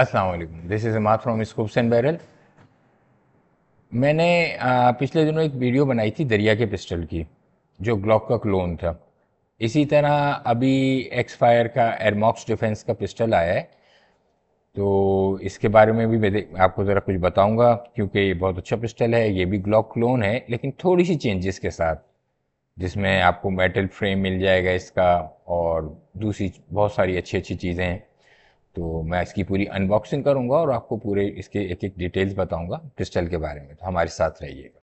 अस्सलाम this is Ammar from scoops and barrel मैंने पिछले दिनों एक वीडियो बनाई थी दरिया के पिस्टल की जो ग्लॉक का क्लोन था इसी तरह अभी एक्सफायर का एयरमॉक्स डिफेंस का पिस्टल आया है तो इसके बारे में भी मैं आपको ज़रा कुछ बताऊंगा क्योंकि ये बहुत अच्छा पिस्टल है ये भी ग्लॉक क्लोन है लेकिन थोड़ी सी चेंजेस के साथ जिसमें आपको मेटल फ्रेम मिल जाएगा इसका और दूसरी बहुत सारी अच्छी अच्छी चीज़ें हैं तो मैं इसकी पूरी अनबॉक्सिंग करूँगा और आपको पूरे इसके एक एक डिटेल्स बताऊँगा पिस्टल के बारे में तो हमारे साथ रहिएगा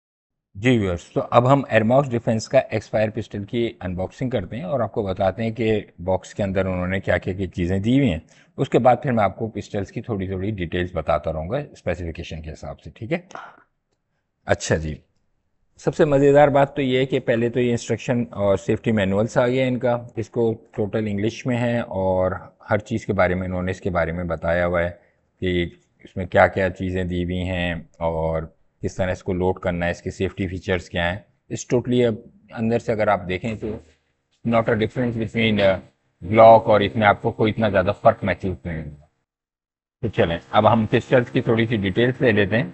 जी व्यूअर्स तो अब हम एयरमॉक्स डिफेंस का एक्सपायर पिस्टल की अनबॉक्सिंग करते हैं और आपको बताते हैं कि बॉक्स के अंदर उन्होंने क्या क्या क्या चीज़ें दी हुई हैं उसके बाद फिर मैं आपको पिस्टल्स की थोड़ी थोड़ी डिटेल्स बताता रहूँगा स्पेसिफिकेशन के हिसाब से ठीक है अच्छा जी सबसे मज़ेदार बात तो ये है कि पहले तो ये इंस्ट्रक्शन और सेफ्टी मैनुअल्स आ गया इनका इसको टोटल इंग्लिश में है और हर चीज़ के बारे में इन्होंने इसके बारे में बताया हुआ है कि इसमें क्या क्या चीज़ें दी हुई हैं और किस तरह इसको लोड करना है इसके सेफ्टी फीचर्स क्या हैं इस टोटली अब अंदर से अगर आप देखें तो not a difference between Glock और इसमें आपको कोई इतना ज़्यादा फ़र्क महसूस नहीं होगा तो चलें अब हम पिक्चर्स की थोड़ी सी डिटेल्स ले लेते हैं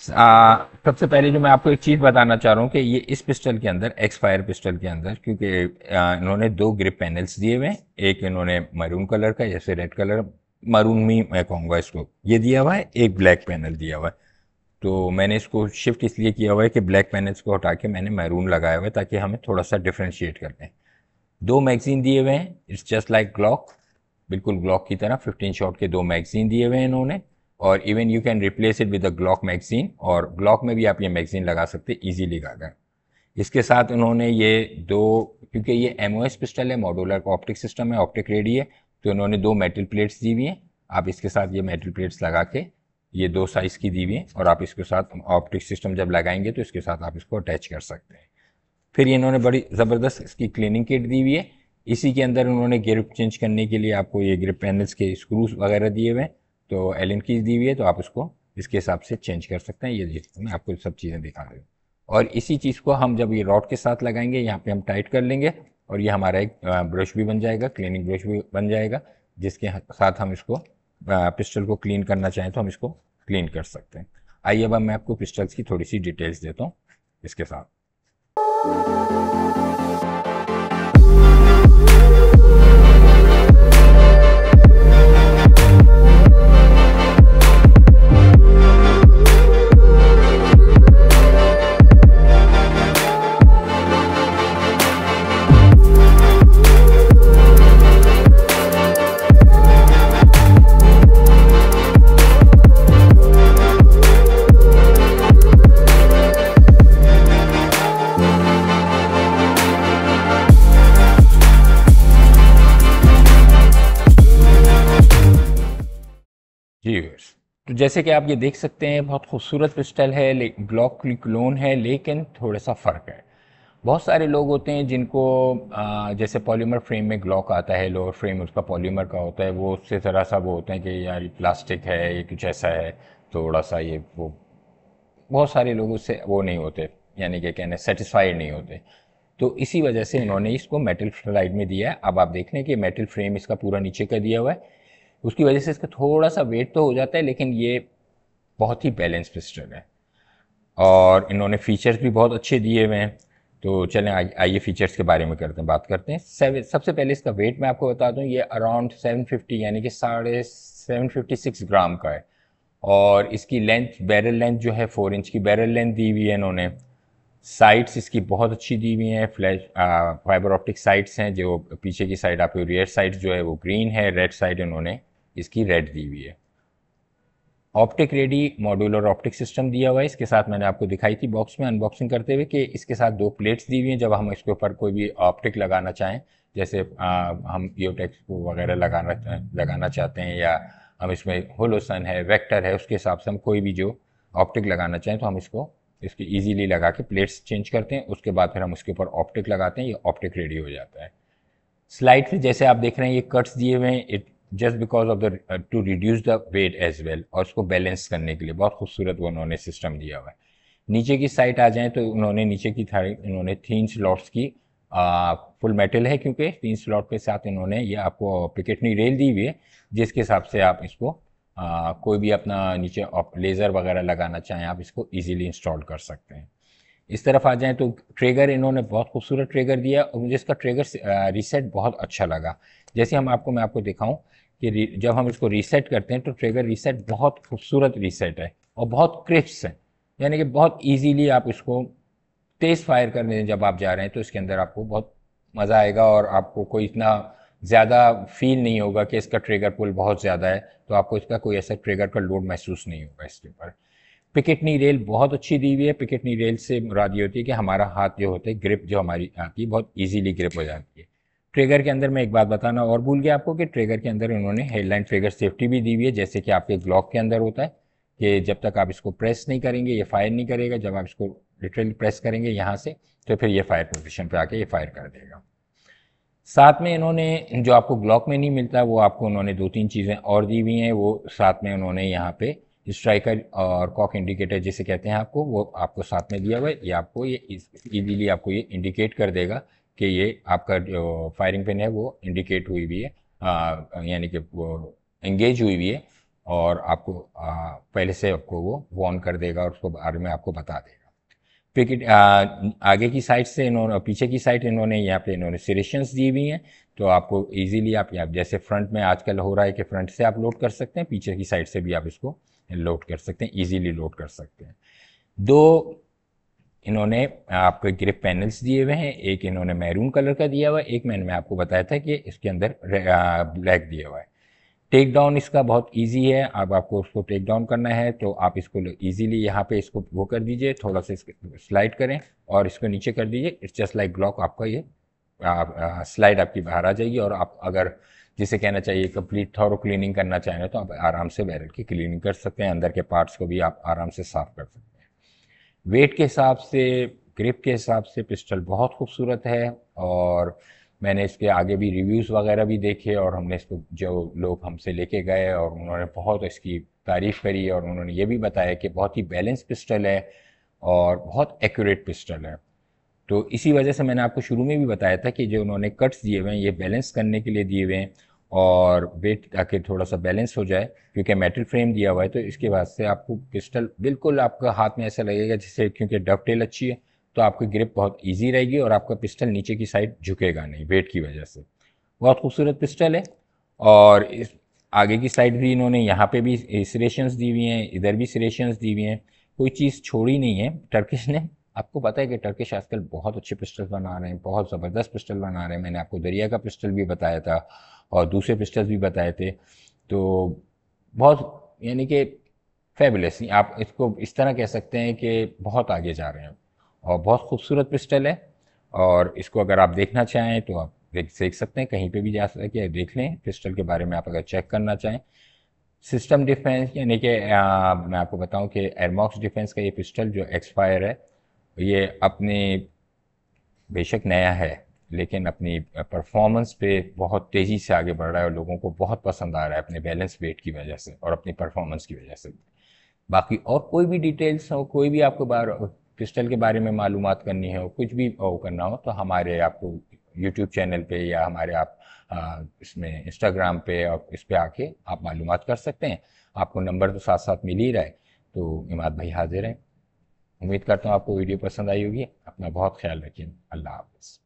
सबसे पहले जो मैं आपको एक चीज़ बताना चाह रहा हूँ कि ये इस पिस्टल के अंदर एक्सपायर पिस्टल के अंदर क्योंकि इन्होंने दो ग्रिप पैनल्स दिए हुए हैं एक इन्होंने मरून कलर का जैसे रेड कलर मरून में मैं कहूँगा इसको ये दिया हुआ है एक ब्लैक पैनल दिया हुआ है तो मैंने इसको शिफ्ट इसलिए किया हुआ है कि ब्लैक पैनल्स को हटा के मैंने मैरून लगाया हुआ है ताकि हमें थोड़ा सा डिफ्रेंशिएट कर लें दो मैगजीन दिए हुए हैं इट्स जस्ट लाइक ग्लॉक बिल्कुल ग्लॉक की तरह फिफ्टीन शॉट के दो मैगजीन दिए हुए हैं इन्होंने और even you can replace it with a Glock magazine और ग्लॉक में भी आप ये मैगजीन लगा सकते हैं ईजीली गागर इसके साथ उन्होंने ये दो क्योंकि ये एम पिस्टल है मॉडुलर ऑप्टिक सिस्टम है ऑप्टिक रेडी है तो इन्होंने दो मेटल प्लेट्स दी हुई हैं आप इसके साथ ये मेटल प्लेट्स लगा के ये दो साइज़ की दी हुई हैं और आप इसके साथ ऑप्टिक सिस्टम जब लगाएंगे तो इसके साथ आप इसको अटैच कर सकते हैं फिर इन्होंने बड़ी ज़बरदस्त इसकी क्लीनिंग किट दी हुई है इसी के अंदर उन्होंने ग्रिप चेंज करने के लिए आपको ये ग्रिप पैनल्स के स्क्रूज वगैरह दिए हुए हैं तो एल की दी हुई है तो आप उसको इसके हिसाब से चेंज कर सकते हैं ये तो मैं आपको सब चीज़ें दिखा रही हूँ और इसी चीज़ को हम जब ये रॉड के साथ लगाएंगे यहाँ पे हम टाइट कर लेंगे और ये हमारा एक ब्रश भी बन जाएगा क्लीनिंग ब्रश भी बन जाएगा जिसके साथ हम इसको पिस्टल को क्लीन करना चाहें तो हम इसको क्लीन कर सकते हैं आइए अब मैं आपको पिस्टल्स की थोड़ी सी डिटेल्स देता हूँ इसके साथ जी तो जैसे कि आप ये देख सकते हैं बहुत खूबसूरत क्रिस्टल है ब्लॉक क्लिकलोन है लेकिन थोड़ा सा फ़र्क है बहुत सारे लोग होते हैं जिनको आ, जैसे पॉलीमर फ्रेम में ग्लॉक आता है लोअर फ्रेम उसका पॉलीमर का होता है वो उससे ज़रा सा वो होते हैं कि यार ये प्लास्टिक है ये कुछ ऐसा है थोड़ा सा ये वो बहुत सारे लोग उससे वो नहीं होते यानी कि कहने सेटिस्फाइड नहीं होते तो इसी वजह से इन्होंने इसको मेटल फ्लाइड में दिया है अब आप देख रहे हैं कि मेटल फ्रेम इसका पूरा नीचे का दिया हुआ है उसकी वजह से इसका थोड़ा सा वेट तो हो जाता है लेकिन ये बहुत ही बैलेंस पिस्टल है और इन्होंने फीचर्स भी बहुत अच्छे दिए हुए हैं तो चलें आइए फीचर्स के बारे में करते हैं बात करते हैं सबसे पहले इसका वेट मैं आपको बता दूं ये अराउंड 750 यानी कि साढ़े सेवन ग्राम का है और इसकी लेंथ बैरल लेंथ जो है फोर इंच की बैरल लेंथ दी हुई है इन्होंने साइड्स इसकी बहुत अच्छी दी हुई हैं फ्लैश फाइबर ऑप्टिक साइड्स हैं जो पीछे की साइड आपकी रियर साइड जो है वो ग्रीन है रेड साइड इन्होंने इसकी रेड दी हुई है optic ready modular optic system दिया हुआ है इसके साथ मैंने आपको दिखाई थी बॉक्स में अनबॉक्सिंग करते हुए कि इसके साथ दो प्लेट्स दी हुई हैं जब हम इसके ऊपर कोई भी ऑप्टिक लगाना चाहें जैसे आ, हम ईओटेक्स को वगैरह लगाना लगाना चाहते हैं या हम इसमें होलोसन है वेक्टर है उसके हिसाब से हम कोई भी जो ऑप्टिक लगाना चाहें तो हम इसको इसके ईजीली लगा के प्लेट्स चेंज करते हैं उसके बाद फिर हम उसके ऊपर ऑप्टिक लगाते हैं ये ऑप्टिक रेडी हो जाता है स्लाइड से जैसे आप देख रहे हैं ये कट्स दिए हुए हैं just because of the to reduce the weight as well और उसको बैलेंस करने के लिए बहुत खूबसूरत वो उन्होंने सिस्टम दिया हुआ है नीचे की साइड आ जाए तो उन्होंने नीचे की थाई इन्होंने तीन स्लॉट्स की आ, फुल मेटल है क्योंकि तीन स्लॉट के साथ इन्होंने ये आपको पिकेटनी रेल दी हुई है जिसके हिसाब से आप इसको आ, कोई भी अपना नीचे लेज़र वगैरह लगाना चाहें आप इसको इजीली इंस्टॉल कर सकते हैं इस तरफ आ जाएं तो ट्रेगर इन्होंने बहुत खूबसूरत ट्रेगर दिया और मुझे इसका ट्रेगर रीसेट बहुत अच्छा लगा जैसे हम आपको मैं आपको दिखाऊं कि जब हम इसको रीसेट करते हैं तो ट्रेगर रीसेट बहुत खूबसूरत रीसेट है और बहुत क्रिप्स है यानी कि बहुत ईजीली आप इसको तेज़ फायर करने जब आप जा रहे हैं तो इसके अंदर आपको बहुत मज़ा आएगा और आपको कोई इतना ज़्यादा फील नहीं होगा कि इसका ट्रेगर पुल बहुत ज़्यादा है तो आपको इसका कोई ऐसा ट्रेगर का लोड महसूस नहीं होगा इसके ऊपर पिकेटनी रेल बहुत अच्छी दी हुई है पिकेटनी रेल से मुराद ये होती है कि हमारा हाथ जो होता है ग्रिप जो हमारी आती है बहुत ईजीली ग्रिप हो जाती है ट्रेगर के अंदर मैं एक बात बताना और भूल गया आपको कि ट्रेगर के अंदर उन्होंने हेडलाइन ट्रेगर सेफ्टी भी दी हुई है जैसे कि आपके ग्लॉक के अंदर होता है कि जब तक आप इसको प्रेस नहीं करेंगे ये फायर नहीं करेगा जब आप इसको लिटरली प्रेस करेंगे यहाँ से तो फिर ये फायर पोजिशन पर आके ये फायर कर देगा साथ में इन्होंने जो आपको ग्लॉक में नहीं मिलता वो आपको उन्होंने दो तीन चीज़ें और दी हुई हैं वो साथ में उन्होंने यहाँ पर स्ट्राइकर और कॉक इंडिकेटर जिसे कहते हैं आपको वो आपको साथ में दिया हुआ है ये आपको ये इजीली आपको ये इंडिकेट कर देगा कि ये आपका जो फायरिंग पेन है वो इंडिकेट हुई हुई है यानी कि वो एंगेज हुई हुई है और आपको आ, पहले से आपको वो वॉर्न कर देगा और उसको बारे में आपको बता देगा पिकेट आगे की साइड से इन्होंने पीछे की साइड इन्होंने यहाँ पे इन्होंने सिरेशंस दी हुई हैं तो आपको इजीली आप, आप जैसे फ्रंट में आजकल हो रहा है कि फ्रंट से आप लोड कर सकते हैं पीछे की साइड से भी आप इसको लोड कर सकते हैं इजीली लोड कर सकते हैं दो इन्होंने आपको ग्रिप पैनल्स दिए हुए हैं एक इन्होंने मैरून कलर का दिया हुआ है एक मैंने मैं आपको बताया था कि इसके अंदर ब्लैक दिया हुआ है टेक डाउन इसका बहुत इजी है अब आपको उसको टेक डाउन करना है तो आप इसको इजीली यहाँ पे इसको वो कर दीजिए थोड़ा सा स्लाइड करें और इसको नीचे कर दीजिए इट्स जस्ट लाइक ब्लॉक आपका ये स्लाइड आपकी बाहर आ जाएगी और आप अगर जिसे कहना चाहिए कंप्लीट थॉरो क्लीनिंग करना चाहें तो आप आराम से बैरल की क्लीनिंग कर सकते हैं अंदर के पार्ट्स को भी आप आराम से साफ़ कर सकते हैं वेट के हिसाब से ग्रिप के हिसाब से पिस्टल बहुत खूबसूरत है और मैंने इसके आगे भी रिव्यूज़ वगैरह भी देखे और हमने इसको जो लोग हमसे लेके गए और उन्होंने बहुत इसकी तारीफ़ करी और उन्होंने ये भी बताया कि बहुत ही बैलेंस पिस्टल है और बहुत एक्यूरेट पिस्टल है तो इसी वजह से मैंने आपको शुरू में भी बताया था कि जो उन्होंने कट्स दिए हुए हैं ये बैलेंस करने के लिए दिए हुए हैं और वेट ताकि थोड़ा सा बैलेंस हो जाए क्योंकि मेटल फ्रेम दिया हुआ है तो इसके बाद से आपको पिस्टल बिल्कुल आपका हाथ में ऐसा लगेगा जैसे क्योंकि डफ टेल अच्छी है तो आपकी ग्रिप बहुत ईजी रहेगी और आपका पिस्टल नीचे की साइड झुकेगा नहीं वेट की वजह से बहुत खूबसूरत पिस्टल है और इस आगे की साइड भी इन्होंने यहाँ पे भी सरेशंस दी हुई हैं इधर भी सरेशंस दी हुई हैं कोई चीज़ छोड़ी नहीं है टर्किश ने आपको पता है कि टर्किश आजकल बहुत अच्छे पिस्टल बना रहे हैं बहुत ज़बरदस्त पिस्टल बना रहे हैं मैंने आपको दरिया का पिस्टल भी बताया था और दूसरे पिस्टल्स भी बताए थे तो बहुत यानी कि फेबलेस आप इसको इस तरह कह सकते हैं कि बहुत आगे जा रहे हैं और बहुत खूबसूरत पिस्टल है और इसको अगर आप देखना चाहें तो आप देख देख सकते हैं कहीं पे भी जा हैं देख लें पिस्टल के बारे में आप अगर चेक करना चाहें सिस्टम डिफेंस यानी कि मैं आपको बताऊं कि एयरमॉक्स डिफेंस का ये पिस्टल जो एक्सपायर है ये अपने बेशक नया है लेकिन अपनी परफॉर्मेंस पे बहुत तेज़ी से आगे बढ़ रहा है और लोगों को बहुत पसंद आ रहा है अपने बैलेंस वेट की वजह से और अपनी परफॉर्मेंस की वजह से बाकी और कोई भी डिटेल्स हो कोई भी आपको बार पिस्टल के बारे में मालूम करनी हो कुछ भी वो करना हो तो हमारे आपको यूट्यूब चैनल पे या हमारे आप इसमें इंस्टाग्राम पे और इस पर आके आप मालूम कर सकते हैं आपको नंबर तो साथ साथ मिल ही रहा है तो इमाद भाई हाजिर हैं उम्मीद करता हूँ आपको वीडियो पसंद आई होगी अपना बहुत ख्याल रखिए अल्लाह हाफिज़